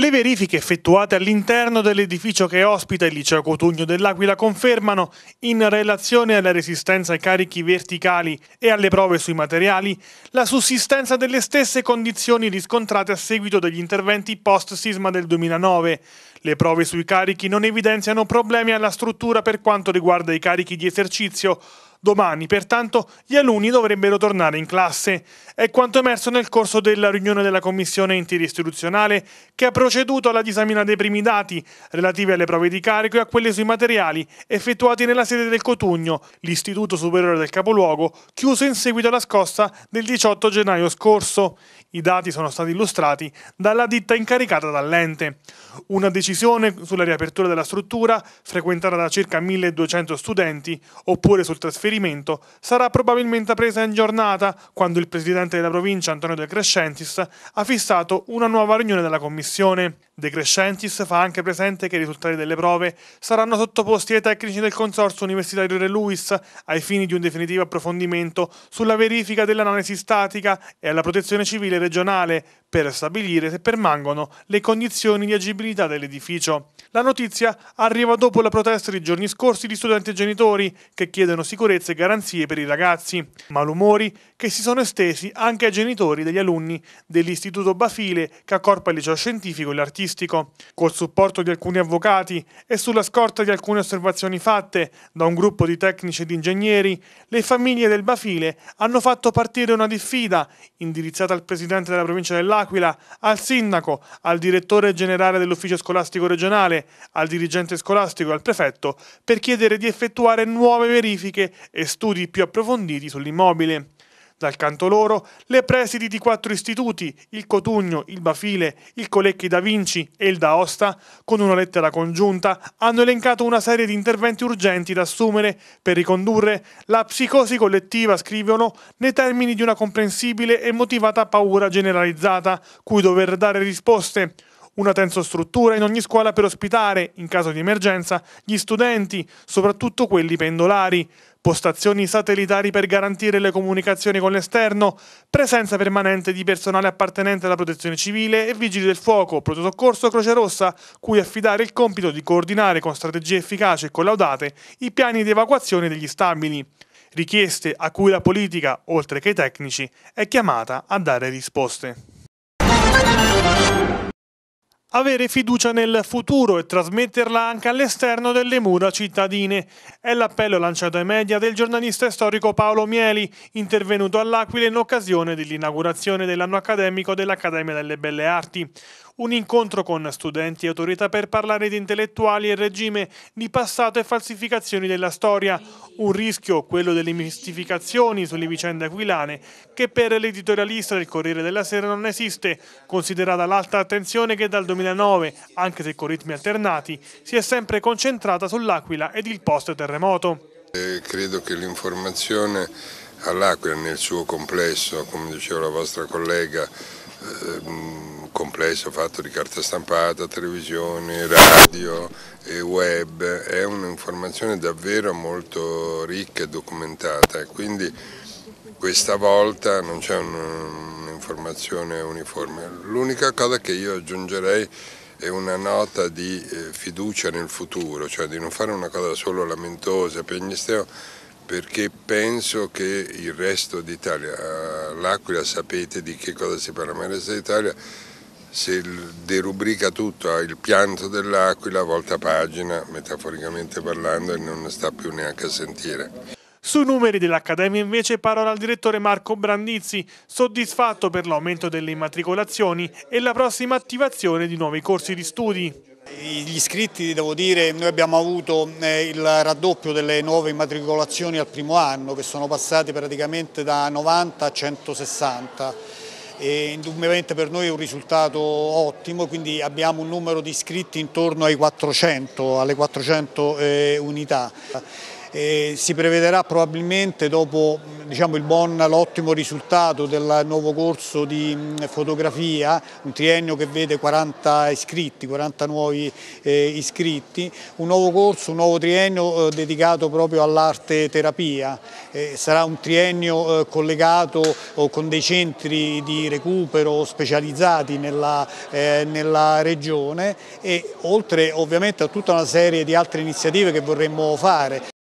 Le verifiche effettuate all'interno dell'edificio che ospita il liceo Cotugno dell'Aquila confermano, in relazione alla resistenza ai carichi verticali e alle prove sui materiali, la sussistenza delle stesse condizioni riscontrate a seguito degli interventi post-sisma del 2009. Le prove sui carichi non evidenziano problemi alla struttura per quanto riguarda i carichi di esercizio, Domani, pertanto, gli alunni dovrebbero tornare in classe. È quanto emerso nel corso della riunione della commissione interistituzionale che ha proceduto alla disamina dei primi dati relativi alle prove di carico e a quelle sui materiali effettuati nella sede del Cotugno, l'istituto superiore del capoluogo, chiuso in seguito alla scossa del 18 gennaio scorso. I dati sono stati illustrati dalla ditta incaricata dall'ente. Una decisione sulla riapertura della struttura, frequentata da circa 1200 studenti, oppure sul trasferimento riferimento sarà probabilmente presa in giornata, quando il presidente della provincia, Antonio De Crescentis, ha fissato una nuova riunione della commissione. De Crescentis fa anche presente che i risultati delle prove saranno sottoposti ai tecnici del Consorzio Universitario Re Lewis ai fini di un definitivo approfondimento sulla verifica dell'analisi statica e alla protezione civile regionale per stabilire se permangono le condizioni di agibilità dell'edificio. La notizia arriva dopo la protesta dei giorni scorsi di studenti e genitori che chiedono sicurezza e garanzie per i ragazzi, malumori che si sono estesi anche ai genitori degli alunni dell'Istituto Bafile che accorpa il liceo scientifico e l'artista giornalistico, col supporto di alcuni avvocati e sulla scorta di alcune osservazioni fatte da un gruppo di tecnici ed ingegneri, le famiglie del Bafile hanno fatto partire una diffida indirizzata al presidente della provincia dell'Aquila, al sindaco, al direttore generale dell'ufficio scolastico regionale, al dirigente scolastico e al prefetto per chiedere di effettuare nuove verifiche e studi più approfonditi sull'immobile. Dal canto loro, le presidi di quattro istituti, il Cotugno, il Bafile, il Colecchi da Vinci e il Daosta, con una lettera congiunta, hanno elencato una serie di interventi urgenti da assumere per ricondurre la psicosi collettiva, scrivono, nei termini di una comprensibile e motivata paura generalizzata, cui dover dare risposte una tensostruttura in ogni scuola per ospitare, in caso di emergenza, gli studenti, soprattutto quelli pendolari, postazioni satellitari per garantire le comunicazioni con l'esterno, presenza permanente di personale appartenente alla protezione civile e vigili del fuoco, protosoccorso Croce Rossa, cui affidare il compito di coordinare con strategie efficaci e collaudate i piani di evacuazione degli stabili, richieste a cui la politica, oltre che i tecnici, è chiamata a dare risposte. Avere fiducia nel futuro e trasmetterla anche all'esterno delle mura cittadine. È l'appello lanciato ai media del giornalista e storico Paolo Mieli, intervenuto all'Aquila in occasione dell'inaugurazione dell'anno accademico dell'Accademia delle Belle Arti. Un incontro con studenti e autorità per parlare di intellettuali e regime, di passato e falsificazioni della storia. Un rischio, quello delle mistificazioni sulle vicende aquilane, che per l'editorialista del Corriere della Sera non esiste, considerata l'alta attenzione che dal 2000 2009, anche se con ritmi alternati, si è sempre concentrata sull'Aquila ed il post-terremoto. Eh, credo che l'informazione all'Aquila nel suo complesso, come diceva la vostra collega, eh, complesso fatto di carta stampata, televisione, radio e web, è un'informazione davvero molto ricca e documentata, e quindi questa volta non c'è un'informazione uniforme. L'unica cosa che io aggiungerei è una nota di eh, fiducia nel futuro, cioè di non fare una cosa solo lamentosa, piagnisteo, perché penso che il resto d'Italia, eh, l'Aquila sapete di che cosa si parla, ma il resto d'Italia se derubrica tutto ha il pianto dell'Aquila, volta pagina, metaforicamente parlando, e non sta più neanche a sentire. Sui numeri dell'Accademia invece parola al direttore Marco Brandizzi, soddisfatto per l'aumento delle immatricolazioni e la prossima attivazione di nuovi corsi di studi. Gli iscritti, devo dire, noi abbiamo avuto eh, il raddoppio delle nuove immatricolazioni al primo anno che sono passate praticamente da 90 a 160 e indubbiamente per noi è un risultato ottimo, quindi abbiamo un numero di iscritti intorno ai 400, alle 400 eh, unità. Eh, si prevederà probabilmente dopo diciamo, il buon, l'ottimo risultato del nuovo corso di mm, fotografia, un triennio che vede 40 iscritti, 40 nuovi eh, iscritti, un nuovo corso, un nuovo triennio eh, dedicato proprio all'arte terapia, eh, sarà un triennio eh, collegato con dei centri di recupero specializzati nella, eh, nella regione e oltre ovviamente a tutta una serie di altre iniziative che vorremmo fare.